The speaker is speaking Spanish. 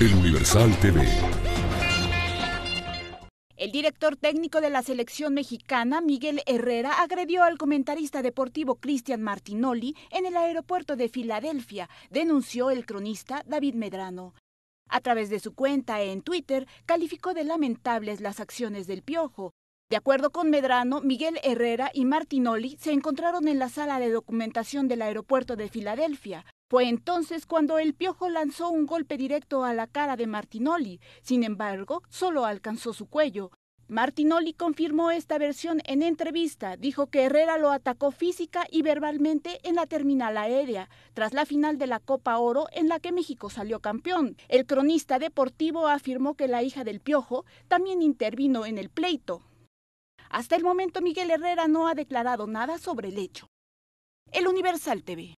El Universal TV. El director técnico de la selección mexicana, Miguel Herrera, agredió al comentarista deportivo Cristian Martinoli en el aeropuerto de Filadelfia, denunció el cronista David Medrano. A través de su cuenta en Twitter, calificó de lamentables las acciones del Piojo. De acuerdo con Medrano, Miguel Herrera y Martinoli se encontraron en la sala de documentación del aeropuerto de Filadelfia. Fue entonces cuando el piojo lanzó un golpe directo a la cara de Martinoli, sin embargo, solo alcanzó su cuello. Martinoli confirmó esta versión en entrevista, dijo que Herrera lo atacó física y verbalmente en la terminal aérea, tras la final de la Copa Oro en la que México salió campeón. El cronista deportivo afirmó que la hija del piojo también intervino en el pleito. Hasta el momento Miguel Herrera no ha declarado nada sobre el hecho. El Universal TV.